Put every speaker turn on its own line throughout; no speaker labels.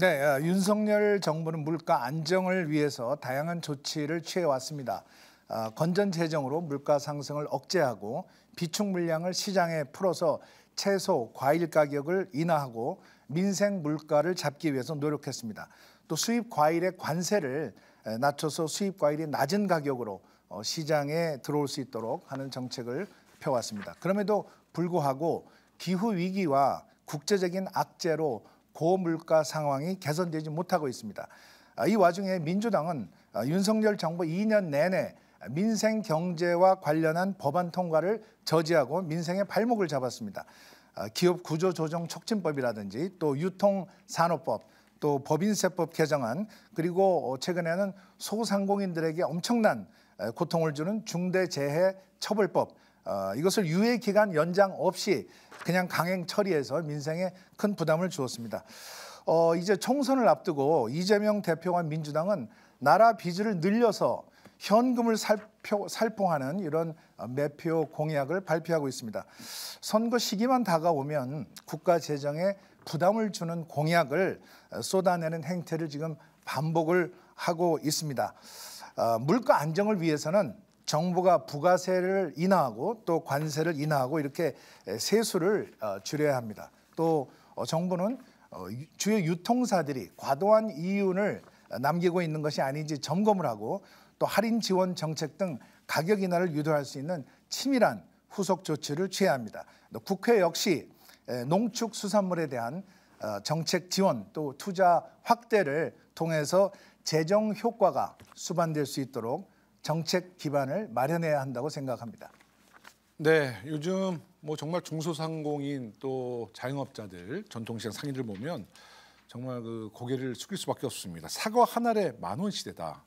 네, 어, 윤석열 정부는 물가 안정을 위해서 다양한 조치를 취해 왔습니다. 어, 건전 재정으로 물가 상승을 억제하고 비축 물량을 시장에 풀어서 채소, 과일 가격을 인하하고 민생 물가를 잡기 위해서 노력했습니다. 또 수입 과일의 관세를 낮춰서 수입 과일이 낮은 가격으로 어, 시장에 들어올 수 있도록 하는 정책을 펴왔습니다. 그럼에도 불구하고 기후 위기와 국제적인 악재로 고물가 상황이 개선되지 못하고 있습니다. 아, 이 와중에 민주당은 아, 윤석열 정부 2년 내내 민생 경제와 관련한 법안 통과를 저지하고 민생의 발목을 잡았습니다. 아, 기업 구조 조정 촉진법이라든지 또 유통 산업법 또 법인세법 개정안 그리고 최근에는 소상공인들에게 엄청난 고통을 주는 중대재해 처벌법 어, 이것을 유예 기간 연장 없이 그냥 강행 처리해서 민생에 큰 부담을 주었습니다. 어, 이제 총선을 앞두고 이재명 대표와 민주당은 나라 빚을 늘려서 현금을 살포, 살포하는 이런 매표 공약을 발표하고 있습니다. 선거 시기만 다가오면 국가 재정에 부담을 주는 공약을 쏟아내는 행태를 지금 반복을 하고 있습니다. 어, 물가 안정을 위해서는 정부가 부가세를 인하하고 또 관세를 인하하고 이렇게 세수를 어, 줄여야 합니다. 또 어, 정부는 어, 주요 유통사들이 과도한 이윤을 남기고 있는 것이 아닌지 점검을 하고 또 할인 지원 정책 등 가격 인하를 유도할 수 있는 치밀한 후속 조치를 취해야 합니다. 국회 역시 농축수산물에 대한 정책 지원 또 투자 확대를 통해서 재정 효과가 수반될 수 있도록 정책 기반을 마련해야 한다고 생각합니다.
네, 요즘 뭐 정말 중소상공인 또 자영업자들 전통시장 상인들 보면 정말 그 고개를 숙일 수밖에 없습니다. 사과 한 알에 만 원 시대다.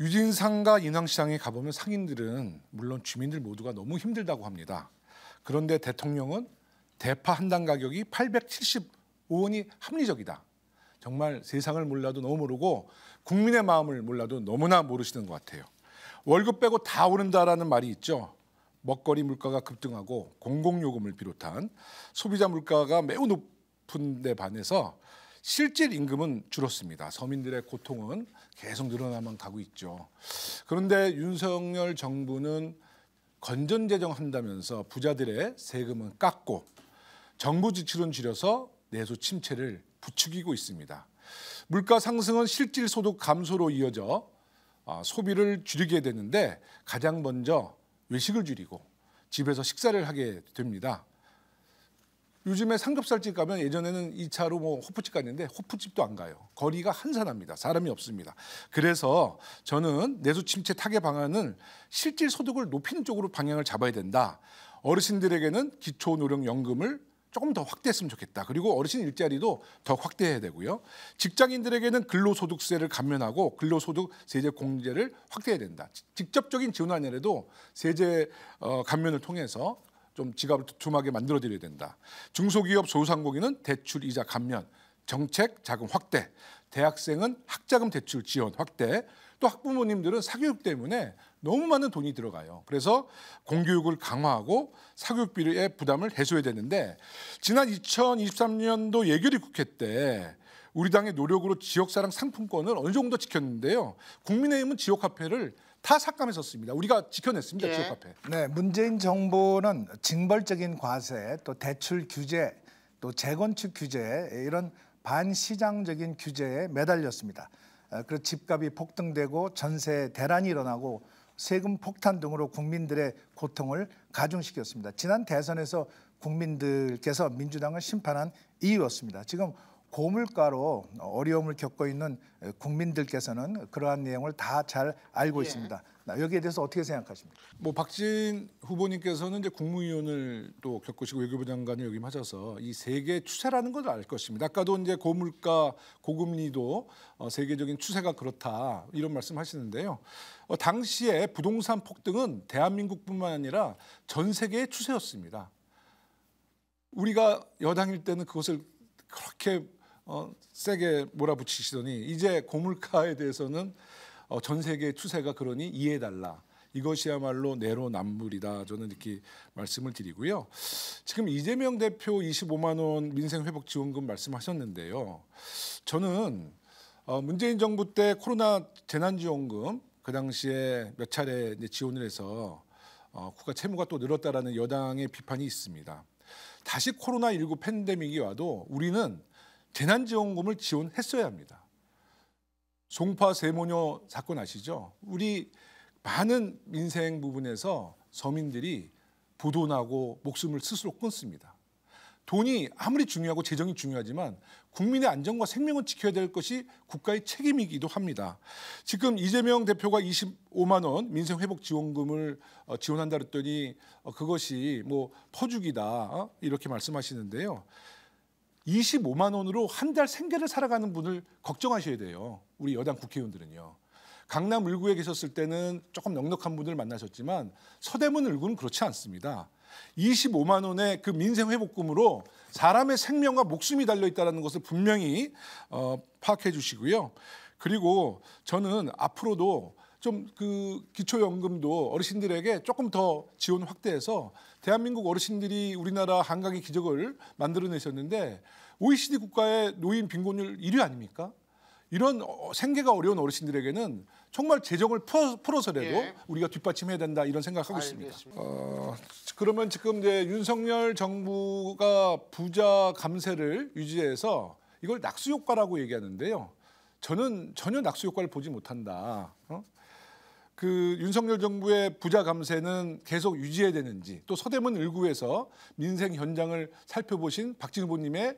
유진상가 인왕시장에 가보면 상인들은 물론 주민들 모두가 너무 힘들다고 합니다. 그런데 대통령은 대파 한 단 가격이 875원이 합리적이다. 정말 세상을 몰라도 너무 모르고 국민의 마음을 몰라도 너무나 모르시는 것 같아요. 월급 빼고 다 오른다라는 말이 있죠. 먹거리 물가가 급등하고 공공요금을 비롯한 소비자 물가가 매우 높은 데 반해서 실질 임금은 줄었습니다. 서민들의 고통은 계속 늘어나만 가고 있죠. 그런데 윤석열 정부는 건전재정 한다면서 부자들의 세금은 깎고 정부 지출은 줄여서 내수 침체를 부추기고 있습니다. 물가 상승은 실질 소득 감소로 이어져 아, 소비를 줄이게 되는데 가장 먼저 외식을 줄이고 집에서 식사를 하게 됩니다. 요즘에 삼겹살집 가면 예전에는 이차로뭐 호프집 갔는데 호프집도 안 가요. 거리가 한산합니다. 사람이 없습니다. 그래서 저는 내수 침체 타개 방안을 실질 소득을 높이는 쪽으로 방향을 잡아야 된다. 어르신들에게는 기초노령연금을 조금 더 확대했으면 좋겠다. 그리고 어르신 일자리도 더 확대해야 되고요. 직장인들에게는 근로소득세를 감면하고 근로소득세제 공제를 확대해야 된다. 직접적인 지원 안에라도 세제 어, 감면을 통해서 좀 지갑을 두툼하게 만들어드려야 된다. 중소기업 소상공인은 대출 이자 감면, 정책 자금 확대, 대학생은 학자금 대출 지원 확대, 또 학부모님들은 사교육 때문에 너무 많은 돈이 들어가요. 그래서 공교육을 강화하고 사교육비의 부담을 해소해야 되는데 지난 2023년도 예결위 국회 때 우리 당의 노력으로 지역사랑 상품권을 어느 정도 지켰는데요. 국민의힘은 지역화폐를 다 삭감했었습니다. 우리가 지켜냈습니다. 예. 지역화폐.
네, 문재인 정부는 징벌적인 과세, 또 대출 규제, 또 재건축 규제 이런 반시장적인 규제에 매달렸습니다. 어, 그래서 집값이 폭등되고 전세 대란이 일어나고 세금 폭탄 등으로 국민들의 고통을 가중시켰습니다. 지난 대선에서 국민들께서 민주당을 심판한 이유였습니다. 지금 고물가로 어려움을 겪고 있는 국민들께서는 그러한 내용을 다 잘 알고 예. 있습니다. 여기에 대해서 어떻게 생각하십니까? 뭐
박진 후보님께서는 이제 국무위원을 또 겪으시고 외교부 장관을 역임하셔서 이 세계 추세라는 걸알 것입니다. 아까도 이제 고물가, 고금리도 어, 세계적인 추세가 그렇다 이런 말씀하시는데요. 어, 당시에 부동산 폭등은 대한민국뿐만 아니라 전 세계의 추세였습니다. 우리가 여당일 때는 그것을 그렇게 어, 세게 몰아붙이시더니 이제 고물가에 대해서는 어, 전 세계 추세가 그러니 이해해달라. 이것이야말로 내로남불이다. 저는 이렇게 말씀을 드리고요. 지금 이재명 대표 25만 원 민생 회복 지원금 말씀하셨는데요. 저는 어, 문재인 정부 때 코로나 재난지원금 그 당시에 몇 차례 지원을 해서 어, 국가 채무가 또 늘었다라는 여당의 비판이 있습니다. 다시 코로나19 팬데믹이 와도 우리는 재난지원금을 지원했어야 합니다. 송파 세모녀 사건 아시죠? 우리 많은 민생 부분에서 서민들이 부도나고 목숨을 스스로 끊습니다. 돈이 아무리 중요하고 재정이 중요하지만 국민의 안전과 생명을 지켜야 될 것이 국가의 책임이기도 합니다. 지금 이재명 대표가 25만 원 민생 회복 지원금을 어, 지원한다 그랬더니 어, 그것이 뭐 퍼주기다 어, 이렇게 말씀하시는데요. 25만 원으로 한 달 생계를 살아가는 분을 걱정하셔야 돼요. 우리 여당 국회의원들은요. 강남 을구에 계셨을 때는 조금 넉넉한 분을 만나셨지만 서대문 을구는 그렇지 않습니다. 25만 원의 그 민생 회복금으로 사람의 생명과 목숨이 달려 있다는 것을 분명히 어, 파악해 주시고요. 그리고 저는 앞으로도 좀그 기초연금도 어르신들에게 조금 더 지원 확대해서 대한민국 어르신들이 우리나라 한강의 기적을 만들어내셨는데 OECD 국가의 노인 빈곤율 1위 아닙니까? 이런 어, 생계가 어려운 어르신들에게는 정말 재정을 풀어, 풀어 서라도 예. 우리가 뒷받침해야 된다 이런 생각하고 아, 알겠습니다. 있습니다. 어, 그러면 지금 이제 윤석열 정부가 부자 감세를 유지해서 이걸 낙수 효과라고 얘기하는데요. 저는 전혀 낙수 효과를 보지 못한다. 어? 그 윤석열 정부의 부자 감세는 계속 유지해야 되는지 또 서대문 일구에서 민생 현장을 살펴보신 박진 후보님의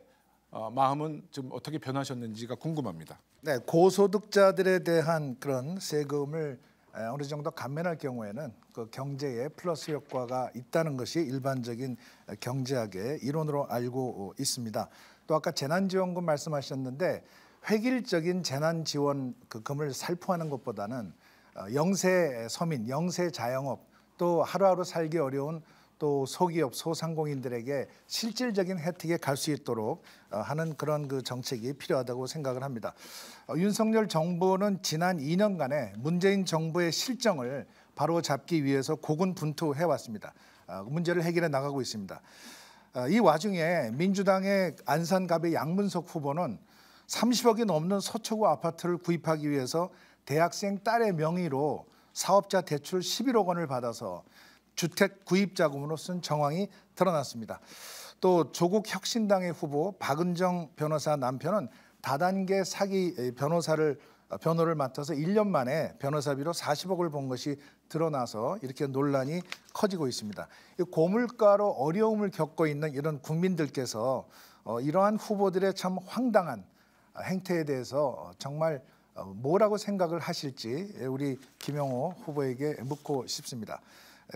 어, 마음은 좀 어떻게 변하셨는지가 궁금합니다.
네, 고소득자들에 대한 그런 세금을 어느 정도 감면할 경우에는 그 경제에 플러스 효과가 있다는 것이 일반적인 경제학의 이론으로 알고 있습니다. 또 아까 재난지원금 말씀하셨는데 획일적인 재난 지원 금을 살포하는 것보다는 어, 영세 서민, 영세 자영업 또 하루하루 살기 어려운 또 소기업 소상공인들에게 실질적인 혜택에 갈 수 있도록 어, 하는 그런 그 정책이 필요하다고 생각을 합니다. 어, 윤석열 정부는 지난 2년간의 문재인 정부의 실정을 바로 잡기 위해서 고군분투해 왔습니다. 문제를 해결해 나가고 있습니다. 이 와중에 민주당의 안산갑의 양문석 후보는 30억이 넘는 서초구 아파트를 구입하기 위해서 대학생 딸의 명의로 사업자 대출 11억 원을 받아서 주택 구입 자금으로 쓴 정황이 드러났습니다. 또 조국 혁신당의 후보 박은정 변호사 남편은 다단계 사기 변호사를 어, 변호를 맡아서 1년 만에 변호사비로 40억을 번 것이 드러나서 이렇게 논란이 커지고 있습니다. 고물가로 어려움을 겪고 있는 이런 국민들께서 어, 이러한 후보들의 참 황당한 행태에 대해서 정말 어, 뭐라고 생각을 하실지 우리 김영호 후보에게 묻고 싶습니다.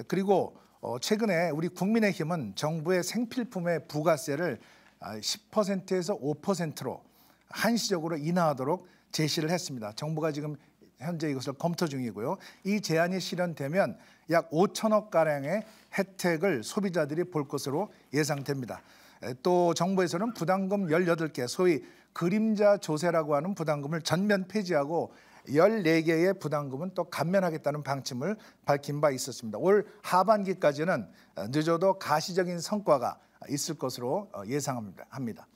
그리고 어, 최근에 우리 국민의힘은 정부의 생필품의 부가세를 10%에서 아, 5%로 한시적으로 인하하도록 제시를 했습니다. 정부가 지금 현재 이것을 검토 중이고요. 이 제안이 실현되면 약 5천억 가량의 혜택을 소비자들이 볼 것으로 예상됩니다. 또 정부에서는 부담금 18개 소위 그림자 조세라고 하는 부담금을 전면 폐지하고 14개의 부담금은 또 감면하겠다는 방침을 밝힌 바 있었습니다. 올 하반기까지는 어, 늦어도 가시적인 성과가 있을 것으로 어, 예상합니다.